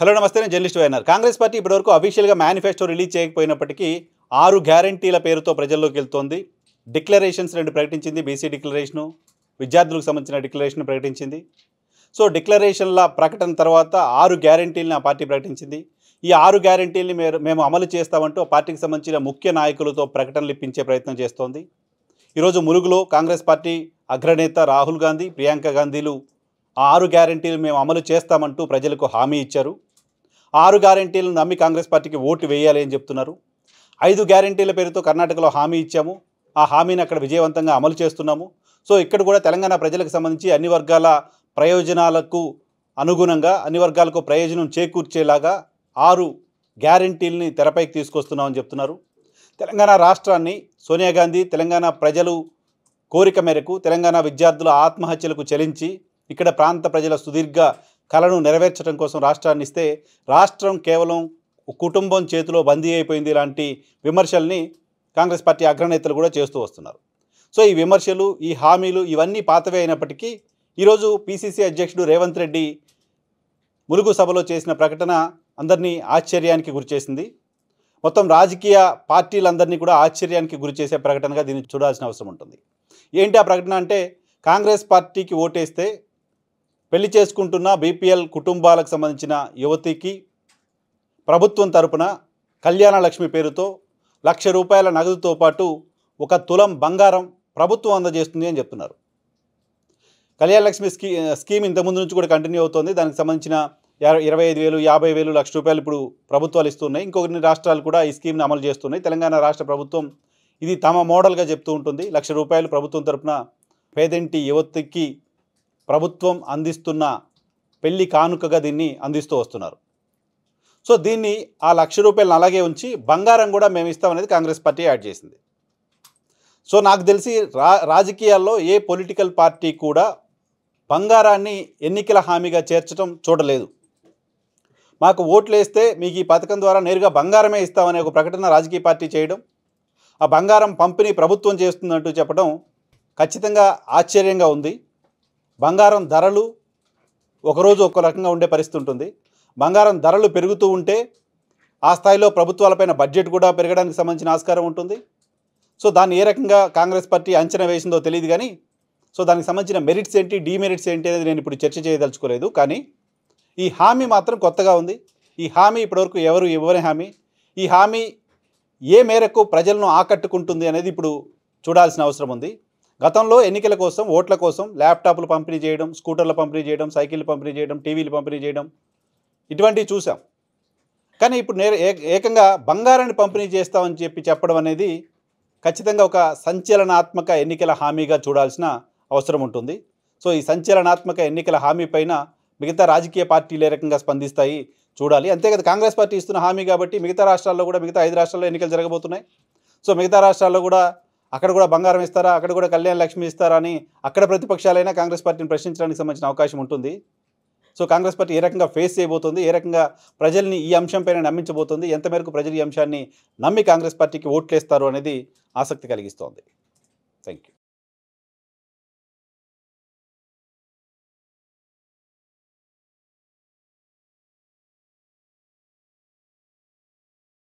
hello నమస్తే నేను journalist YNR Congress party ఇప్పటివరకు అఫీషియల్గా మేనిఫెస్టో రిలీజ్ చేయకపోయినప్పటికీ ఆరు గ్యారంటీల పేరుతో ప్రజల్లోకి వెళ్తోంది డిక్లరేషన్స్ రెండు ప్రకటించింది బీసీ డిక్లరేషను విద్యార్థులకు సంబంధించిన డిక్లరేషన్ ప్రకటించింది సో డిక్లరేషన్ల ప్రకటన తర్వాత ఆరు గ్యారంటీలను ఆ పార్టీ ప్రకటించింది ఈ ఆరు గ్యారంటీలని మేము అమలు చేస్తామంటూ పార్టీకి సంబంధించిన ముఖ్య నాయకులతో ప్రకటనలు ఇప్పించే ప్రయత్నం చేస్తోంది ఈరోజు మురుగులో కాంగ్రెస్ పార్టీ అగ్రనేత రాహుల్ గాంధీ ప్రియాంక గాంధీలు ఆరు గ్యారంటీలు మేము అమలు చేస్తామంటూ ప్రజలకు హామీ ఇచ్చారు ఆరు గ్యారంటీలను నమ్మి కాంగ్రెస్ పార్టీకి ఓటు వేయాలి అని చెప్తున్నారు ఐదు గ్యారంటీల పేరుతో కర్ణాటకలో హామీ ఇచ్చాము ఆ హామీని అక్కడ విజయవంతంగా అమలు చేస్తున్నాము సో ఇక్కడ కూడా తెలంగాణ ప్రజలకు సంబంధించి అన్ని వర్గాల ప్రయోజనాలకు అనుగుణంగా అన్ని వర్గాలకు ప్రయోజనం చేకూర్చేలాగా ఆరు గ్యారంటీల్ని తెరపైకి తీసుకొస్తున్నామని చెప్తున్నారు తెలంగాణ రాష్ట్రాన్ని సోనియా గాంధీ తెలంగాణ ప్రజలు కోరిక మేరకు తెలంగాణ విద్యార్థుల ఆత్మహత్యలకు చెలించి ఇక్కడ ప్రాంత ప్రజల సుదీర్ఘ కళను నెరవేర్చడం కోసం రాష్ట్రాన్ని ఇస్తే రాష్ట్రం కేవలం కుటుంబం చేతిలో బందీ అయిపోయింది లాంటి విమర్శల్ని కాంగ్రెస్ పార్టీ అగ్రనేతలు కూడా చేస్తూ వస్తున్నారు సో ఈ విమర్శలు ఈ హామీలు ఇవన్నీ పాతవే అయినప్పటికీ ఈరోజు పిసిసి అధ్యక్షుడు రేవంత్ రెడ్డి ములుగు సభలో చేసిన ప్రకటన అందరినీ ఆశ్చర్యానికి గురిచేసింది మొత్తం రాజకీయ పార్టీలందరినీ కూడా ఆశ్చర్యానికి గురిచేసే ప్రకటనగా దీన్ని చూడాల్సిన అవసరం ఉంటుంది ఏంటి ఆ ప్రకటన అంటే కాంగ్రెస్ పార్టీకి ఓటేస్తే పెళ్లి చేసుకుంటున్న బీపీఎల్ కుటుంబాలకు సంబంధించిన యువతికి ప్రభుత్వం తరపున కళ్యాణ పేరుతో లక్ష రూపాయల నగదుతో పాటు ఒక తులం బంగారం ప్రభుత్వం అందజేస్తుంది అని చెప్తున్నారు కళ్యాణ లక్ష్మి స్కీ స్కీమ్ ఇంతకుముందు నుంచి కూడా కంటిన్యూ అవుతోంది దానికి సంబంధించిన ఇరవై ఐదు వేలు యాభై వేలు లక్ష రూపాయలు ఇప్పుడు ప్రభుత్వాలు ఇస్తున్నాయి ఇంకొన్ని రాష్ట్రాలు కూడా ఈ స్కీమ్ని అమలు చేస్తున్నాయి తెలంగాణ రాష్ట్ర ప్రభుత్వం ఇది తమ మోడల్గా చెప్తూ ఉంటుంది లక్ష రూపాయలు ప్రభుత్వం తరపున పేదంటి యువతికి ప్రభుత్వం అందిస్తున్న పెళ్లి కానుకగా దీన్ని అందిస్తూ వస్తున్నారు సో దీన్ని ఆ లక్ష రూపాయలను అలాగే ఉంచి బంగారం కూడా మేము ఇస్తామనేది కాంగ్రెస్ పార్టీ యాడ్ చేసింది సో నాకు తెలిసి రా రాజకీయాల్లో ఏ పొలిటికల్ పార్టీ కూడా బంగారాన్ని ఎన్నికల హామీగా చేర్చడం చూడలేదు మాకు ఓట్లు వేస్తే మీకు ఈ పథకం ద్వారా నేరుగా బంగారమే ఇస్తామనే ఒక ప్రకటన రాజకీయ పార్టీ చేయడం ఆ బంగారం పంపిణీ ప్రభుత్వం చేస్తుందంటూ చెప్పడం ఖచ్చితంగా ఆశ్చర్యంగా ఉంది బంగారం ధరలు ఒకరోజు ఒక్కో రకంగా ఉండే పరిస్థితి ఉంటుంది బంగారం ధరలు పెరుగుతూ ఉంటే ఆ స్థాయిలో ప్రభుత్వాలపైన బడ్జెట్ కూడా పెరగడానికి సంబంధించిన ఆస్కారం ఉంటుంది సో దాన్ని ఏ రకంగా కాంగ్రెస్ పార్టీ అంచనా వేసిందో తెలియదు కానీ సో దానికి సంబంధించిన మెరిట్స్ ఏంటి డీమెరిట్స్ ఏంటి అనేది నేను ఇప్పుడు చర్చ చేయదలుచుకోలేదు కానీ ఈ హామీ మాత్రం కొత్తగా ఉంది ఈ హామీ ఇప్పటివరకు ఎవరు ఇవ్వని హామీ ఈ హామీ ఏ మేరకు ప్రజలను ఆకట్టుకుంటుంది అనేది ఇప్పుడు చూడాల్సిన అవసరం ఉంది గతంలో ఎన్నికల కోసం ఓట్ల కోసం ల్యాప్టాప్లు పంపిణీ చేయడం స్కూటర్లు పంపిణీ చేయడం సైకిళ్ళు పంపిణీ చేయడం టీవీలు పంపిణీ చేయడం ఇటువంటివి చూసాం కానీ ఇప్పుడు నేర ఏకంగా బంగారాన్ని పంపిణీ చేస్తామని చెప్పి చెప్పడం అనేది ఖచ్చితంగా ఒక సంచలనాత్మక ఎన్నికల హామీగా చూడాల్సిన అవసరం ఉంటుంది సో ఈ సంచలనాత్మక ఎన్నికల హామీ పైన మిగతా రాజకీయ పార్టీలు ఏ రకంగా స్పందిస్తాయి చూడాలి అంతేకాదు కాంగ్రెస్ పార్టీ ఇస్తున్న హామీ కాబట్టి మిగతా రాష్ట్రాల్లో కూడా మిగతా ఐదు రాష్ట్రాల్లో ఎన్నికలు జరగబోతున్నాయి సో మిగతా రాష్ట్రాల్లో కూడా అక్కడ కూడా బంగారం ఇస్తారా అక్కడ కూడా కళ్యాణ లక్ష్మి ఇస్తారా అని అక్కడ ప్రతిపక్షాలైనా కాంగ్రెస్ పార్టీని ప్రశ్నించడానికి సంబంధించిన అవకాశం ఉంటుంది సో కాంగ్రెస్ పార్టీ ఏ రకంగా ఫేస్ చేయబోతుంది ఏ రకంగా ప్రజల్ని ఈ అంశంపైన నమ్మించబోతుంది ఎంతమేరకు ప్రజలు ఈ అంశాన్ని నమ్మి కాంగ్రెస్ పార్టీకి ఓట్లేస్తారు అనేది ఆసక్తి కలిగిస్తోంది థ్యాంక్ యూ